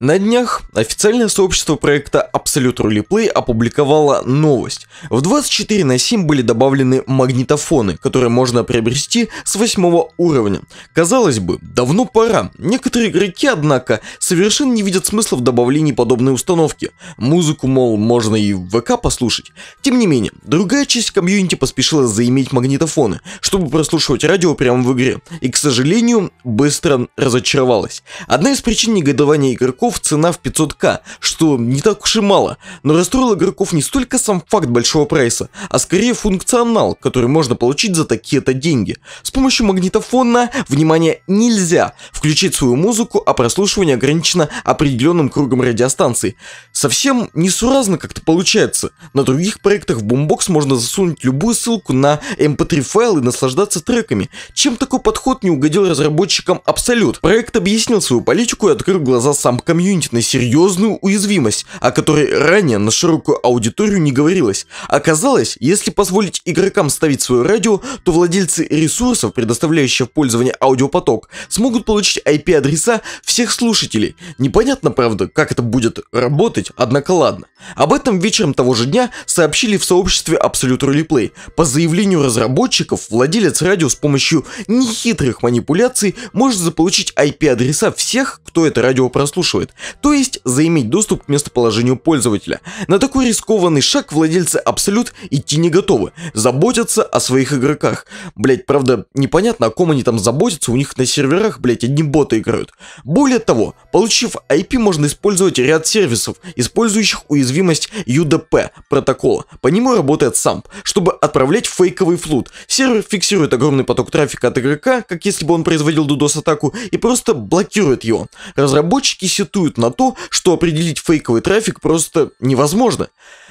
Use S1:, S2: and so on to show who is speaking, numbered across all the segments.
S1: На днях официальное сообщество проекта Absolute Roleplay опубликовало новость. В 24 на 7 были добавлены магнитофоны, которые можно приобрести с 8 уровня. Казалось бы, давно пора. Некоторые игроки, однако, совершенно не видят смысла в добавлении подобной установки. Музыку, мол, можно и в ВК послушать. Тем не менее, другая часть комьюнити поспешила заиметь магнитофоны, чтобы прослушивать радио прямо в игре. И, к сожалению, быстро разочаровалась. Одна из причин негодования игроков игроков цена в 500к, что не так уж и мало, но расстроил игроков не столько сам факт большого прайса, а скорее функционал, который можно получить за такие-то деньги. С помощью магнитофона, внимание, нельзя включить свою музыку, а прослушивание ограничено определенным кругом радиостанций. Совсем несуразно как-то получается. На других проектах в Boombox можно засунуть любую ссылку на mp3 эм файл и наслаждаться треками. Чем такой подход не угодил разработчикам Абсолют? Проект объяснил свою политику и открыл глаза сам комьюнити комьюнити на серьезную уязвимость, о которой ранее на широкую аудиторию не говорилось. Оказалось, если позволить игрокам ставить свое радио, то владельцы ресурсов, предоставляющих в пользование аудиопоток, смогут получить IP-адреса всех слушателей. Непонятно, правда, как это будет работать, однако ладно. Об этом вечером того же дня сообщили в сообществе Absolute Replay. По заявлению разработчиков, владелец радио с помощью нехитрых манипуляций может заполучить IP-адреса всех, кто это радио прослушивает следует, то есть заиметь доступ к местоположению пользователя. На такой рискованный шаг владельцы Absolute идти не готовы, заботятся о своих игроках. Блять, правда, непонятно, о ком они там заботятся, у них на серверах, блять, одни боты играют. Более того, получив IP, можно использовать ряд сервисов, использующих уязвимость UDP протокола. По нему работает SAMP, чтобы отправлять фейковый флут. Сервер фиксирует огромный поток трафика от игрока, как если бы он производил DDoS-атаку, и просто блокирует его. Разработчики сетуют претендуют на то, что определить фейковый трафик просто невозможно.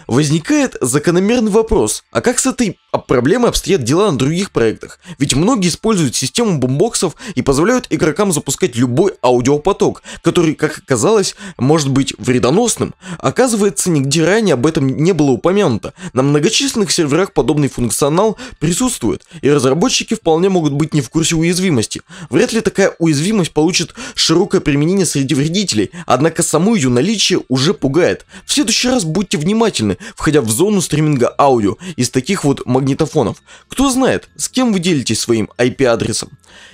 S1: Возникает закономерный вопрос, а как с этой проблемой обстоят дела на других проектах? Ведь многие используют систему бумбоксов и позволяют игрокам запускать любой аудиопоток, который, как оказалось, может быть вредоносным. Оказывается, нигде ранее об этом не было упомянуто. На многочисленных серверах подобный функционал присутствует, и разработчики вполне могут быть не в курсе уязвимости. Вряд ли такая уязвимость получит широкое применение среди вредителей, Однако само ее наличие уже пугает. В следующий раз будьте внимательны, входя в зону стриминга аудио из таких вот магнитофонов. Кто знает, с кем вы делитесь своим IP-адресом.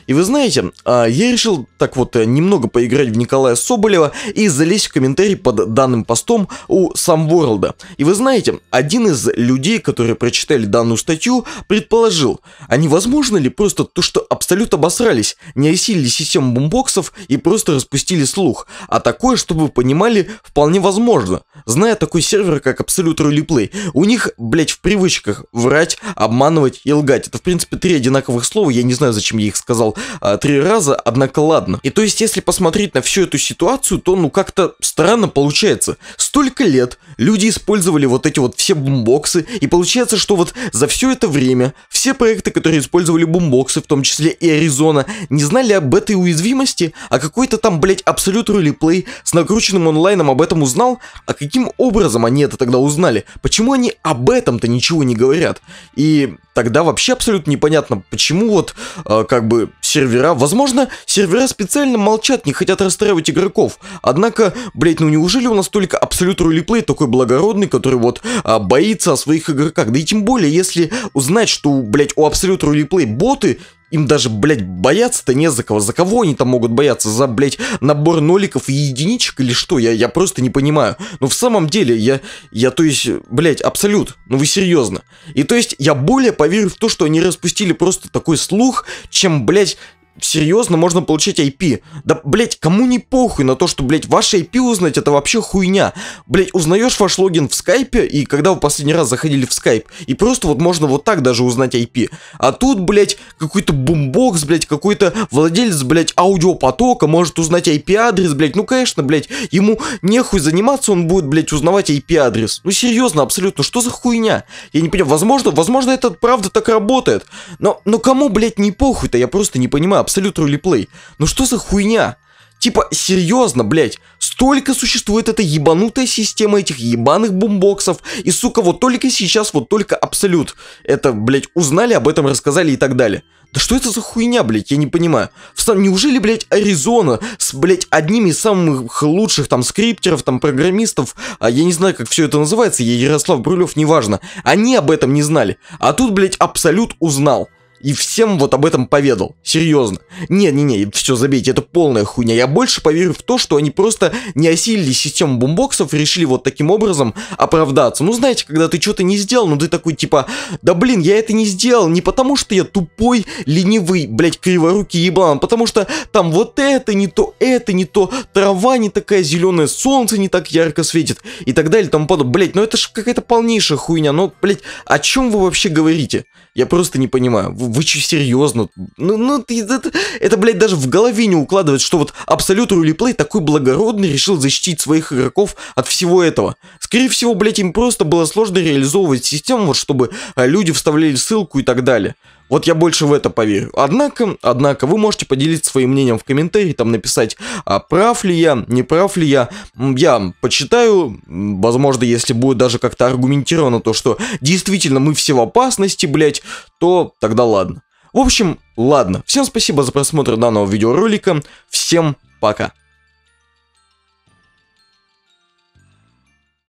S1: И вы знаете, а, я решил так вот э, немного поиграть в Николая Соболева и залезть в комментарий под данным постом у Самворлда. И вы знаете, один из людей, которые прочитали данную статью, предположил, а невозможно ли просто то, что абсолютно обосрались, не осилили систему бумбоксов и просто распустили слух, а такое, чтобы вы понимали, вполне возможно. Зная такой сервер, как Абсолют Roleplay, у них, блять, в привычках врать, обманывать и лгать. Это, в принципе, три одинаковых слова, я не знаю, зачем я их сказал а, три раза, однако ладно. И то есть, если посмотреть на всю эту ситуацию, то ну как-то странно получается. Столько лет люди использовали вот эти вот все бумбоксы, и получается, что вот за все это время все проекты, которые использовали бумбоксы, в том числе и Аризона, не знали об этой уязвимости, а какой-то там, блять, абсолют ролеплей с накрученным онлайном об этом узнал, а каким образом они это тогда узнали? Почему они об этом-то ничего не говорят? И тогда вообще абсолютно непонятно, почему вот э, как бы бы сервера. Возможно, сервера специально молчат, не хотят расстраивать игроков. Однако, блять, ну неужели у нас только абсолют ролеплей такой благородный, который вот а, боится о своих игроках? Да и тем более, если узнать, что, блять, у абсолют ролеплей боты, им даже, блядь, бояться-то не за кого. За кого они там могут бояться? За, блядь, набор ноликов и единичек или что? Я, я просто не понимаю. Но ну, в самом деле, я, я, то есть, блядь, абсолют. Ну вы серьезно. И то есть, я более поверю в то, что они распустили просто такой слух, чем, блядь, серьезно можно получить IP. Да, блять, кому не похуй на то, что, блять, ваше IP узнать, это вообще хуйня. Блять, узнаешь ваш логин в скайпе, и когда вы последний раз заходили в скайп, и просто вот можно вот так даже узнать IP. А тут, блять, какой-то бумбокс, блять, какой-то владелец, блять, аудиопотока может узнать IP-адрес, блять. Ну, конечно, блять, ему нехуй заниматься, он будет, блять, узнавать IP-адрес. Ну, серьезно, абсолютно, что за хуйня? Я не понимаю, возможно, возможно, это правда так работает. Но, но кому, блять, не похуй-то, я просто не понимаю Абсолют Ролеплей. Ну что за хуйня? Типа, серьезно, блять, столько существует эта ебанутая система этих ебаных бумбоксов, и, сука, вот только сейчас, вот только Абсолют это, блять, узнали, об этом рассказали и так далее. Да что это за хуйня, блять, я не понимаю. В сам... Неужели, блять, Аризона с, блять одними из самых лучших там скриптеров, там программистов, а я не знаю, как все это называется, я Ярослав Брюлев, неважно, они об этом не знали, а тут, блять, Абсолют узнал и всем вот об этом поведал. Серьезно. Не-не-не, все, забейте, это полная хуйня. Я больше поверю в то, что они просто не осилили систему бумбоксов, и решили вот таким образом оправдаться. Ну, знаете, когда ты что-то не сделал, ну ты такой типа, да блин, я это не сделал не потому, что я тупой, ленивый, блядь, криворукий еблан, а потому что там вот это, не то это, не то трава не такая зеленая, солнце не так ярко светит и так далее, Там подобное. Блядь, ну это же какая-то полнейшая хуйня, ну, блядь, о чем вы вообще говорите? Я просто не понимаю. Вы вы че серьезно? Ну, ну это, это, блядь, даже в голове не укладывается, что вот Абсолют Рулиплей такой благородный решил защитить своих игроков от всего этого. Скорее всего, блядь, им просто было сложно реализовывать систему, вот чтобы а, люди вставляли ссылку и так далее. Вот я больше в это поверю. Однако, однако, вы можете поделиться своим мнением в комментарии, там написать, а прав ли я, не прав ли я. Я почитаю, возможно, если будет даже как-то аргументировано то, что действительно мы все в опасности, блять, то тогда ладно. В общем, ладно. Всем спасибо за просмотр данного видеоролика. Всем пока.